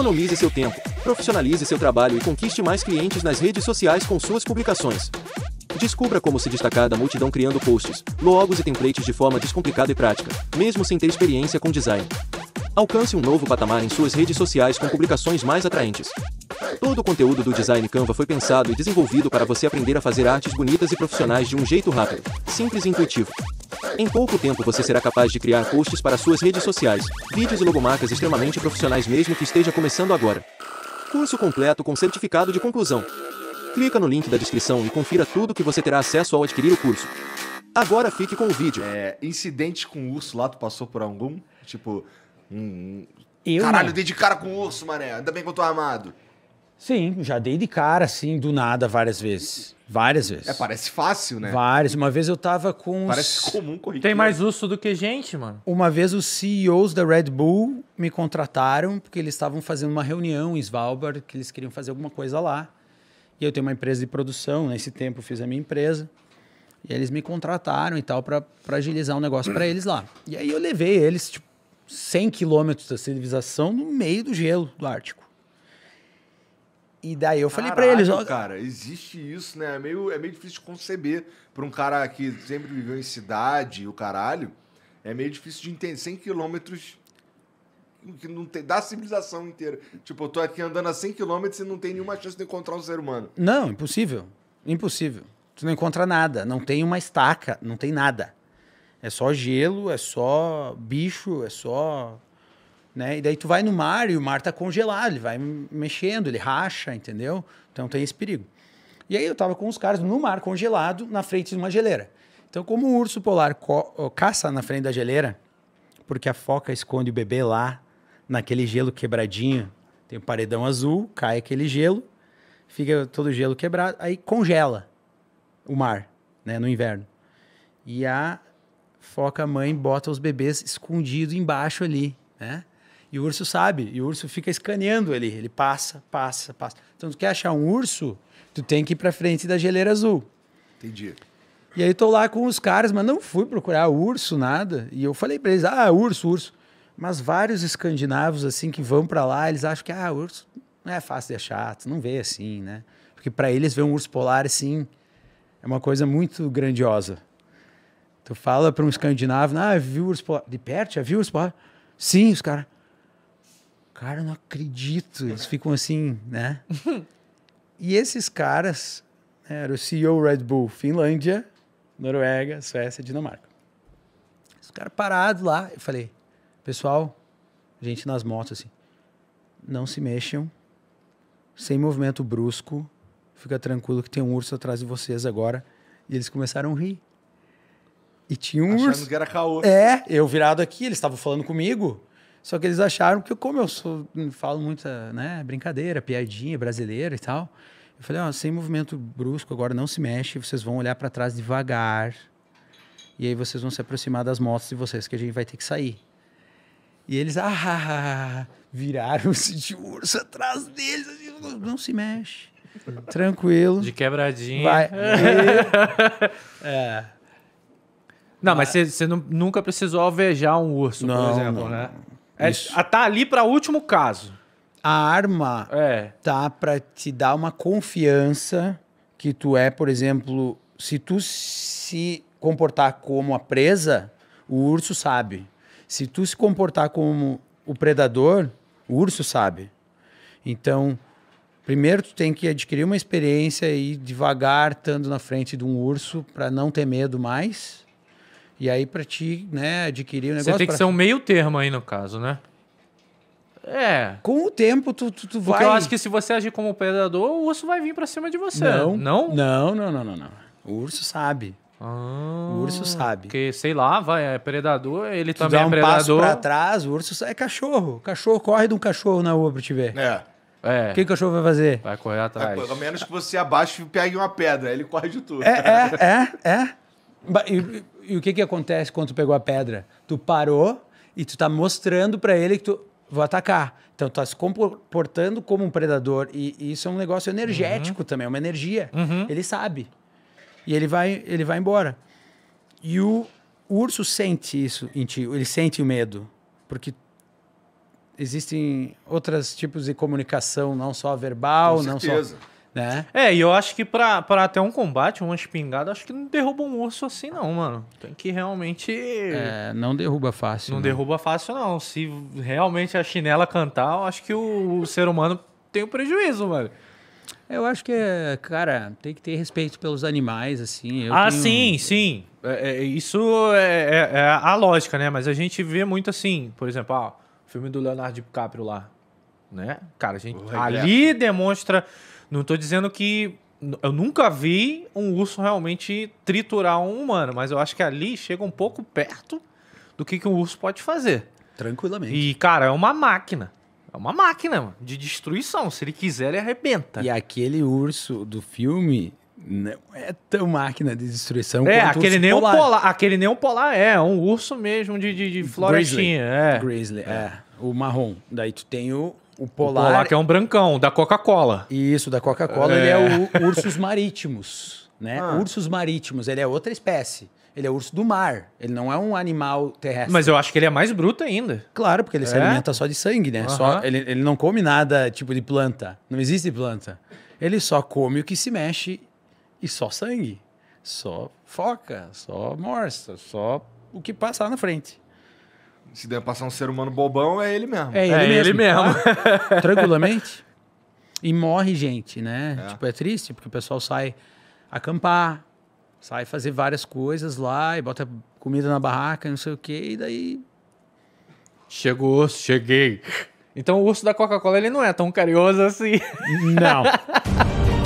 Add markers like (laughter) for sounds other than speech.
Economize seu tempo, profissionalize seu trabalho e conquiste mais clientes nas redes sociais com suas publicações. Descubra como se destacar da multidão criando posts, logos e templates de forma descomplicada e prática, mesmo sem ter experiência com design. Alcance um novo patamar em suas redes sociais com publicações mais atraentes. Todo o conteúdo do Design Canva foi pensado e desenvolvido para você aprender a fazer artes bonitas e profissionais de um jeito rápido, simples e intuitivo. Em pouco tempo você será capaz de criar posts para suas redes sociais, vídeos e logomarcas extremamente profissionais mesmo que esteja começando agora. Curso completo com certificado de conclusão. Clica no link da descrição e confira tudo que você terá acesso ao adquirir o curso. Agora fique com o vídeo. É, incidente com urso lá, tu passou por algum? Tipo, um... Eu Caralho, dei de cara com urso, mané. Ainda bem que eu tô armado. Sim, já dei de cara, assim, do nada, várias vezes. Várias vezes. É, parece fácil, né? Várias. Uma vez eu tava com. Os... Parece comum corriqueiro. Tem mais uso do que gente, mano. Uma vez os CEOs da Red Bull me contrataram, porque eles estavam fazendo uma reunião em Svalbard, que eles queriam fazer alguma coisa lá. E eu tenho uma empresa de produção, nesse tempo eu fiz a minha empresa. E eles me contrataram e tal, para agilizar um negócio para eles lá. E aí eu levei eles, tipo, 100 quilômetros da civilização no meio do gelo do Ártico. E daí eu falei para eles, ó, cara, existe isso, né? É meio, é meio difícil de conceber para um cara que sempre viveu em cidade, o caralho, é meio difícil de entender 100 quilômetros que não tem da civilização inteira. Tipo, eu tô aqui andando a 100 quilômetros e não tem nenhuma chance de encontrar um ser humano. Não, impossível. Impossível. Tu não encontra nada, não tem uma estaca, não tem nada. É só gelo, é só bicho, é só né? E daí tu vai no mar e o mar tá congelado, ele vai mexendo, ele racha, entendeu? Então tem esse perigo. E aí eu tava com os caras no mar congelado, na frente de uma geleira. Então, como o urso polar caça na frente da geleira, porque a foca esconde o bebê lá, naquele gelo quebradinho, tem um paredão azul, cai aquele gelo, fica todo o gelo quebrado, aí congela o mar, né, no inverno. E a foca mãe bota os bebês escondidos embaixo ali, né? E o urso sabe, e o urso fica escaneando ali, ele passa, passa, passa. Então, tu quer achar um urso, tu tem que ir pra frente da geleira azul. Entendi. E aí tô lá com os caras, mas não fui procurar urso, nada. E eu falei para eles, ah, urso, urso. Mas vários escandinavos, assim, que vão para lá, eles acham que, ah, urso não é fácil de achar, tu não vê assim, né? Porque para eles ver um urso polar, assim, é uma coisa muito grandiosa. Tu fala para um escandinavo, ah, viu urso polar? De perto, já viu urso polar? Sim, os caras... Cara, eu não acredito. Eles ficam assim, né? (laughs) e esses caras né, era o CEO Red Bull, Finlândia, Noruega, Suécia, Dinamarca. Os caras parados lá. Eu falei, pessoal, gente nas motos assim, não se mexam, sem movimento brusco, fica tranquilo que tem um urso atrás de vocês agora. E eles começaram a rir. E tinha um Achando urso. que era caô. É, eu virado aqui, eles estavam falando comigo. Só que eles acharam que, como eu sou, falo muita né, brincadeira, piadinha brasileira e tal, eu falei: ó, sem movimento brusco, agora não se mexe, vocês vão olhar para trás devagar. E aí vocês vão se aproximar das motos de vocês, que a gente vai ter que sair. E eles, ah, ah viraram-se (laughs) de urso atrás deles. Assim, não se mexe. Tranquilo. De quebradinha. Vai. E... (laughs) É. é. Não, mas você nunca precisou alvejar um urso, não, por exemplo, não. né? É, Isso. Ah, tá ali para o último caso. A arma é. tá para te dar uma confiança que tu é, por exemplo, se tu se comportar como a presa, o urso sabe. Se tu se comportar como o predador, o urso sabe. Então, primeiro tu tem que adquirir uma experiência e ir devagar, estando na frente de um urso para não ter medo mais. E aí, para ti, né, adquirir o um negócio. Você tem que pra... ser um meio termo aí, no caso, né? É. Com o tempo, tu, tu, tu vai. Porque eu acho que se você agir como predador, o urso vai vir para cima de você. Não. Não? Não, não, não, não. não. O urso sabe. Ah, o urso sabe. Porque, sei lá, vai, é predador, ele tu também dá é um é predador. Passo pra trás, o urso é cachorro. O cachorro corre de um cachorro na rua pra te ver. É. É. O que o cachorro vai fazer? Vai correr atrás. É, pelo a menos que você abaixe e pegue uma pedra, ele corre de tudo. É, é, é, é. E, e, o que que acontece quando tu pegou a pedra? Tu parou e tu tá mostrando para ele que tu vou atacar. Então tu tá se comportando como um predador e, e isso é um negócio energético uhum. também, é uma energia. Uhum. Ele sabe. E ele vai, ele vai embora. E o, urso sente isso em ti, ele sente o medo, porque existem outros tipos de comunicação, não só verbal, não só né? É, e eu acho que pra, pra ter um combate, uma espingada, acho que não derruba um urso assim, não, mano. Tem que realmente. É, não derruba fácil. Não, né? derruba fácil, não. Se realmente a chinela cantar, eu acho que o, o ser humano tem um prejuízo, mano. Eu acho que, cara, tem que ter respeito pelos animais, assim. Eu ah, tenho... sim, sim. É, é, isso é, é, é a lógica, né? Mas a gente vê muito assim, por exemplo, ó, ah, o filme do Leonardo DiCaprio lá, né? Cara, a gente é ali assim. demonstra não estou dizendo que. Eu nunca vi um urso realmente triturar um humano, mas eu acho que ali chega um pouco perto do que, que um urso pode fazer. Tranquilamente. E, cara, é uma máquina. É uma máquina de destruição. Se ele quiser, ele arrebenta. E aquele urso do filme não né, é tão máquina de destruição é, quanto aquele urso polar. polar. Aquele neon polar é, é um urso mesmo de, de, de florestinha. Grizzly. É. Grizzly, é. é. O marrom. Daí tu tem o, o Polar... o Polar que é um brancão, da Coca-Cola. Isso, da Coca-Cola. É. Ele é o ursos marítimos, né? Ah. Ursos marítimos, ele é outra espécie. Ele é urso do mar, ele não é um animal terrestre. Mas eu acho que ele é mais bruto ainda. Claro, porque ele é? se alimenta só de sangue, né? Uhum. Só, ele, ele não come nada tipo de planta. Não existe planta. Ele só come o que se mexe e só sangue. Só foca, só morsa, só o que passar na frente. Se der passar um ser humano bobão, é ele mesmo. É ele é mesmo. Ele mesmo. Ah, tranquilamente. (laughs) E morre gente, né? É. Tipo, é triste, porque o pessoal sai acampar, sai fazer várias coisas lá e bota comida na barraca, não sei o quê, e daí. Chegou o osso, cheguei. Então o urso da Coca-Cola ele não é tão carinhoso assim. Não. (laughs)